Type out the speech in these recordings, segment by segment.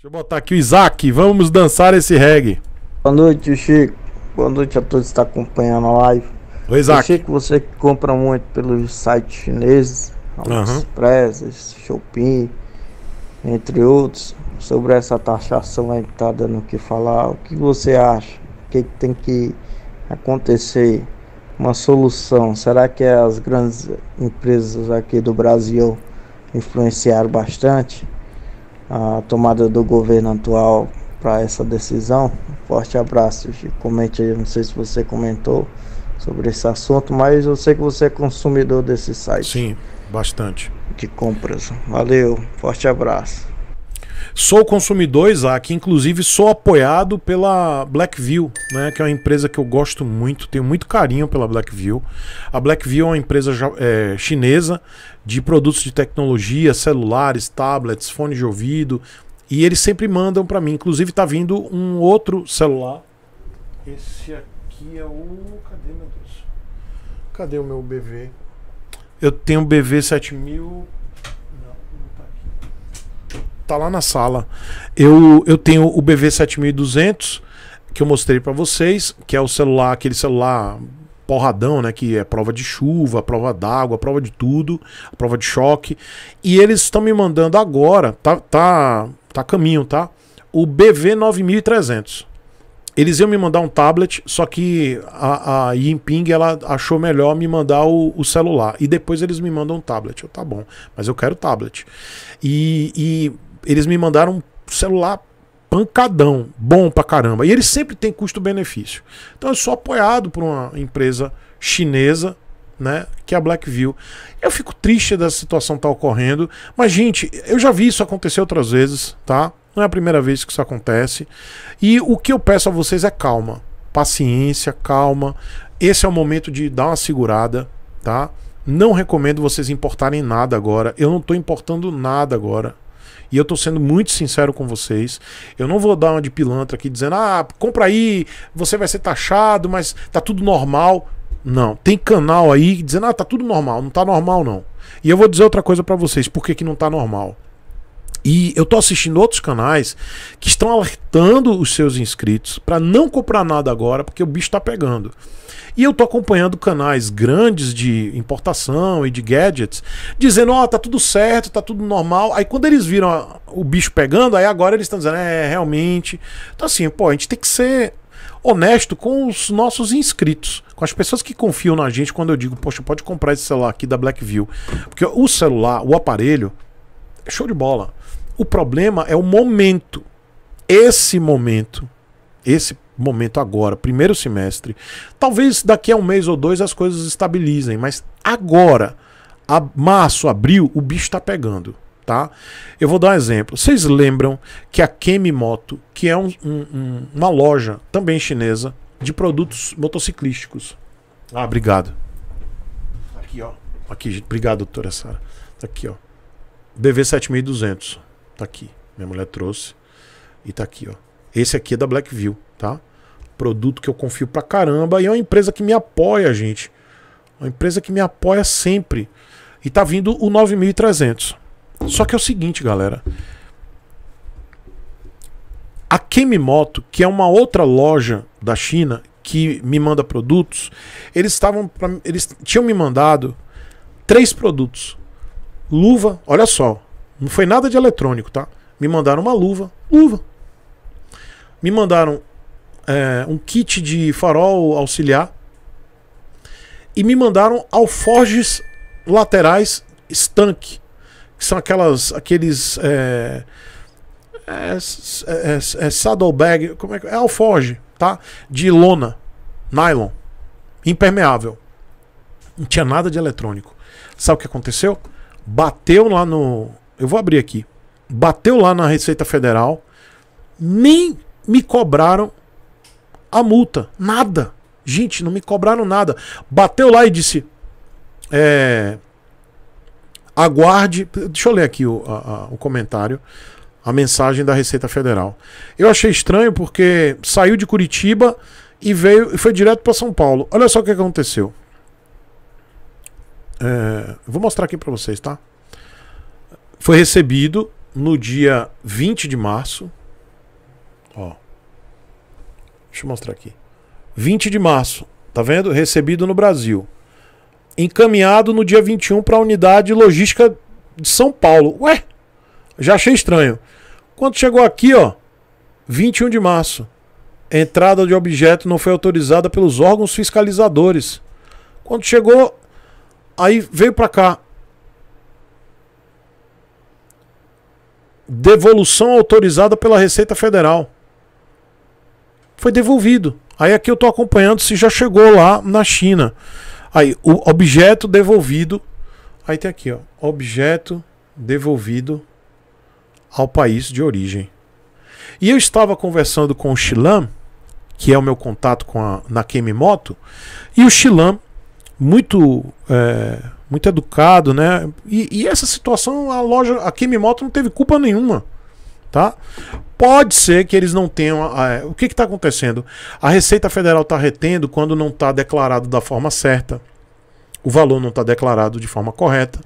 Deixa eu botar aqui o Isaac. Vamos dançar esse reggae. Boa noite, Chico. Boa noite a todos que estão acompanhando a live. Oi, Isaac. Eu sei que você compra muito pelos sites chineses, AliExpress, uhum. Shopping, entre outros. Sobre essa taxação aí que tá dando o que falar, o que você acha? O que, que tem que acontecer? Uma solução? Será que as grandes empresas aqui do Brasil influenciaram bastante? a tomada do governo atual para essa decisão. Forte abraço, Comente aí, não sei se você comentou sobre esse assunto, mas eu sei que você é consumidor desse site. Sim, bastante. De compras. Valeu, forte abraço. Sou consumidor, Isaac, inclusive sou apoiado pela Blackview, né, que é uma empresa que eu gosto muito, tenho muito carinho pela Blackview. A Blackview é uma empresa é, chinesa de produtos de tecnologia, celulares, tablets, fones de ouvido, e eles sempre mandam para mim. Inclusive tá vindo um outro celular. Esse aqui é o. Cadê, meu Deus? Cadê o meu BV? Eu tenho um BV 7000 tá lá na sala. Eu, eu tenho o BV7200 que eu mostrei para vocês, que é o celular, aquele celular porradão, né? Que é prova de chuva, prova d'água, prova de tudo, prova de choque. E eles estão me mandando agora, tá, tá, tá caminho, tá? O BV9300. Eles iam me mandar um tablet, só que a, a Yinping ela achou melhor me mandar o, o, celular. E depois eles me mandam um tablet. Eu, tá bom, mas eu quero tablet. E, e eles me mandaram um celular pancadão, bom pra caramba. E ele sempre tem custo-benefício. Então eu sou apoiado por uma empresa chinesa, né, que é a Blackview. Eu fico triste da situação tá ocorrendo, mas gente, eu já vi isso acontecer outras vezes, tá? Não é a primeira vez que isso acontece. E o que eu peço a vocês é calma, paciência, calma. Esse é o momento de dar uma segurada, tá? Não recomendo vocês importarem nada agora. Eu não estou importando nada agora, e eu tô sendo muito sincero com vocês. Eu não vou dar uma de pilantra aqui dizendo, ah, compra aí, você vai ser taxado, mas tá tudo normal. Não, tem canal aí dizendo, ah, tá tudo normal, não tá normal não. E eu vou dizer outra coisa para vocês, por que, que não tá normal? E eu tô assistindo outros canais que estão alertando os seus inscritos para não comprar nada agora, porque o bicho tá pegando. E eu tô acompanhando canais grandes de importação e de gadgets, dizendo, ó, oh, tá tudo certo, tá tudo normal. Aí quando eles viram o bicho pegando, aí agora eles estão dizendo, é, realmente. Então assim, pô, a gente tem que ser honesto com os nossos inscritos, com as pessoas que confiam na gente quando eu digo, poxa, pode comprar esse celular aqui da Blackview. Porque o celular, o aparelho, é show de bola. O problema é o momento. Esse momento, esse momento agora, primeiro semestre, talvez daqui a um mês ou dois as coisas estabilizem, mas agora, a março, abril, o bicho está pegando. Tá? Eu vou dar um exemplo. Vocês lembram que a Kemi Moto, que é um, um, uma loja também chinesa de produtos motociclísticos. Ah, obrigado. Aqui, ó. Aqui, obrigado, doutora Sara. Aqui, ó. DV 7200. Tá aqui. Minha mulher trouxe. E tá aqui, ó. Esse aqui é da Blackview, tá? Produto que eu confio pra caramba. E é uma empresa que me apoia, gente. Uma empresa que me apoia sempre. E tá vindo o 9300. Só que é o seguinte, galera. A Moto, que é uma outra loja da China que me manda produtos, eles estavam eles tinham me mandado três produtos. Luva, olha só, não foi nada de eletrônico, tá? Me mandaram uma luva. Luva. Me mandaram é, um kit de farol auxiliar. E me mandaram alforjes laterais estanque. Que são aquelas, aqueles. É, é, é, é, é saddlebag. Como é, é, é alforge, tá? De lona. Nylon. Impermeável. Não tinha nada de eletrônico. Sabe o que aconteceu? Bateu lá no, eu vou abrir aqui. Bateu lá na Receita Federal. Nem me cobraram a multa. Nada. Gente, não me cobraram nada. Bateu lá e disse. É, aguarde. Deixa eu ler aqui o, a, a, o comentário. A mensagem da Receita Federal. Eu achei estranho porque saiu de Curitiba e veio e foi direto para São Paulo. Olha só o que aconteceu. É, vou mostrar aqui para vocês, tá? Foi recebido no dia 20 de março. Ó. Deixa eu mostrar aqui. 20 de março, tá vendo? Recebido no Brasil. Encaminhado no dia 21 para a unidade logística de São Paulo. Ué? Já achei estranho. Quando chegou aqui, ó, 21 de março. Entrada de objeto não foi autorizada pelos órgãos fiscalizadores. Quando chegou, aí veio para cá, devolução autorizada pela Receita Federal. Foi devolvido. Aí aqui eu estou acompanhando se já chegou lá na China. Aí, o objeto devolvido. Aí tem aqui, ó. Objeto devolvido ao país de origem. E eu estava conversando com o Shilam que é o meu contato com a Nakemi Moto, e o Shilam muito. É, muito educado, né? E, e, essa situação, a loja, a Moto não teve culpa nenhuma, tá? Pode ser que eles não tenham. Ah, é, o que está acontecendo? A Receita Federal está retendo quando não está declarado da forma certa, o valor não está declarado de forma correta,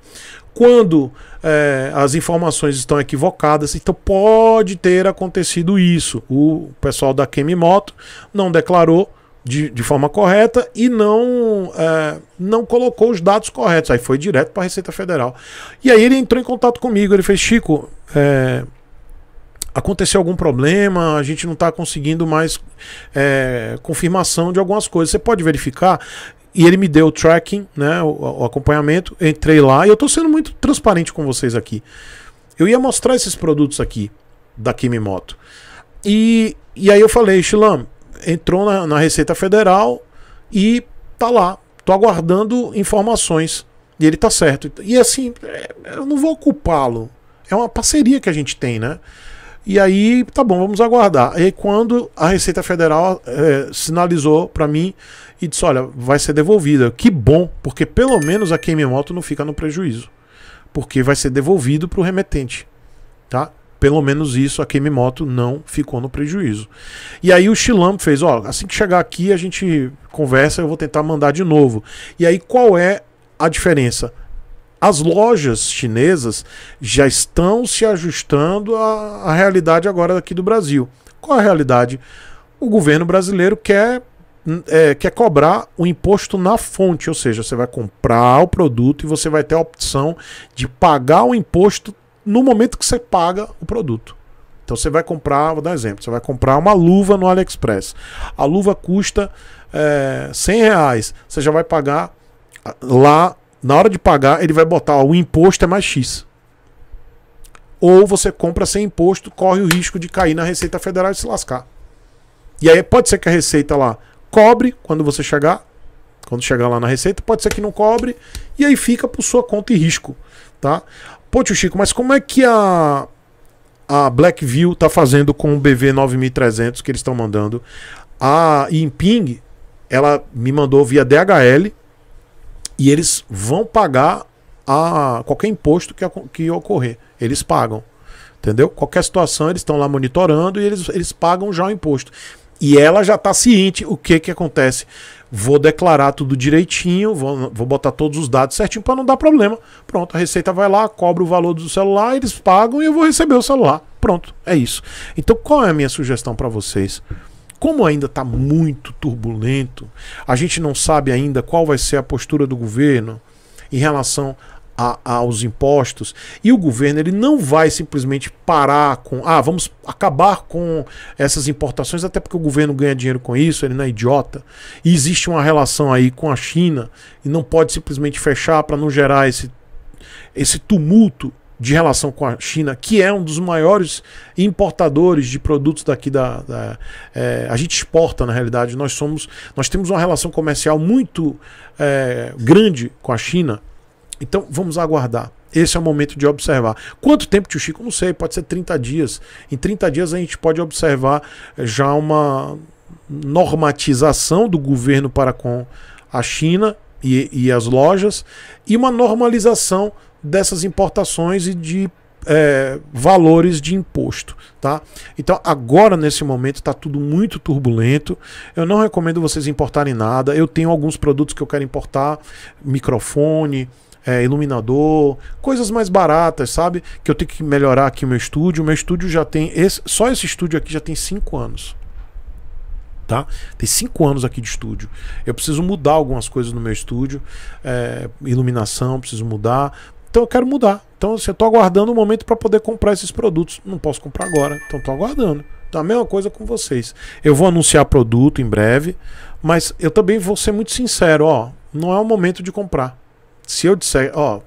quando é, as informações estão equivocadas, então pode ter acontecido isso. O pessoal da Moto não declarou de, de forma correta e não, é, não colocou os dados corretos. Aí foi direto para a Receita Federal. E aí ele entrou em contato comigo. Ele fez: Chico, é, aconteceu algum problema, a gente não está conseguindo mais é, confirmação de algumas coisas. Você pode verificar? E ele me deu o tracking, né, o, o acompanhamento. Eu entrei lá e eu estou sendo muito transparente com vocês aqui. Eu ia mostrar esses produtos aqui da Kimi Moto. E, e aí eu falei, Chilam, entrou na, na Receita Federal e tá lá. Tô aguardando informações. E ele tá certo. E assim, é, eu não vou culpá-lo. É uma parceria que a gente tem, né? E aí, tá bom, vamos aguardar. E quando a Receita Federal é, sinalizou para mim e disse: olha, vai ser devolvida. Que bom, porque pelo menos a Queime Moto não fica no prejuízo. Porque vai ser devolvido para o remetente. Tá? pelo menos isso a Moto não ficou no prejuízo. E aí o Chilam fez, ó, assim que chegar aqui a gente conversa, eu vou tentar mandar de novo. E aí qual é a diferença? As lojas chinesas já estão se ajustando à, à realidade agora aqui do Brasil. Qual a realidade? O governo brasileiro quer hum, é, quer cobrar o imposto na fonte, ou seja, você vai comprar o produto e você vai ter a opção de pagar o imposto no momento que você paga o produto. Então você vai comprar, vou dar um exemplo, você vai comprar uma luva no AliExpress. A luva custa é, eh, 100 reais. Você já vai pagar lá, na hora de pagar, ele vai botar ó, o imposto é mais X. Ou você compra sem imposto, corre o risco de cair na Receita Federal e se lascar. E aí pode ser que a Receita lá cobre quando você chegar, quando chegar lá na Receita, pode ser que não cobre, e aí fica por sua conta e risco. Tá? Pô, tio Chico, mas como é que a, a Blackview tá fazendo com o BV9300 que eles estão mandando? A Imping, ela me mandou via DHL e eles vão pagar a qualquer imposto que, que ocorrer. Eles pagam. Entendeu? Qualquer situação, eles estão lá monitorando e eles, eles pagam já o imposto. E ela já está ciente o que, que acontece. Vou declarar tudo direitinho, vou, vou botar todos os dados certinho para não dar problema. Pronto, a Receita vai lá, cobra o valor do celular, eles pagam e eu vou receber o celular. Pronto, é isso. Então, qual é a minha sugestão para vocês? Como ainda está muito turbulento, a gente não sabe ainda qual vai ser a postura do governo em relação a, aos impostos. E o governo ele não vai simplesmente parar com, ah, vamos acabar com essas importações, até porque o governo ganha dinheiro com isso, ele não é idiota. E existe uma relação aí com a China e não pode simplesmente fechar para não gerar esse, esse tumulto de relação com a China, que é um dos maiores importadores de produtos daqui da. da é, a gente exporta, na realidade. Nós somos. Nós temos uma relação comercial muito é, grande com a China. Então vamos aguardar. Esse é o momento de observar. Quanto tempo, tio Chico? Não sei, pode ser 30 dias. Em 30 dias a gente pode observar eh, já uma normatização do governo para com a China e, e as lojas e uma normalização dessas importações e de é, valores de imposto, tá? Então agora nesse momento está tudo muito turbulento. Eu não recomendo vocês importarem nada. Eu tenho alguns produtos que eu quero importar, microfone, é, iluminador, coisas mais baratas, sabe? Que eu tenho que melhorar aqui o meu estúdio. Meu estúdio já tem. Esse, só esse estúdio aqui já tem 5 anos. Tá? Tem cinco anos aqui de estúdio. Eu preciso mudar algumas coisas no meu estúdio. É, iluminação, preciso mudar. Então eu quero mudar. Então assim, eu tô aguardando o um momento para poder comprar esses produtos. Não posso comprar agora, então estou aguardando. Então, a mesma coisa com vocês. Eu vou anunciar produto em breve, mas eu também vou ser muito sincero, ó, não é o momento de comprar. Se eu disser, ó,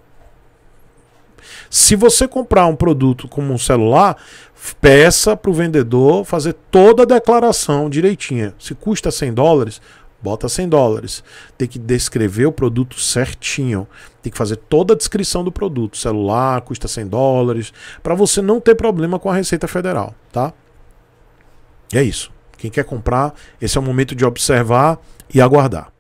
se você comprar um produto como um celular, peça para o vendedor fazer toda a declaração direitinha. Se custa 100 dólares, bota 100 dólares. Tem que descrever o produto certinho. Tem que fazer toda a descrição do produto. Celular custa 100 dólares. Para você não ter problema com a Receita Federal, tá? E é isso. Quem quer comprar, esse é o momento de observar e aguardar.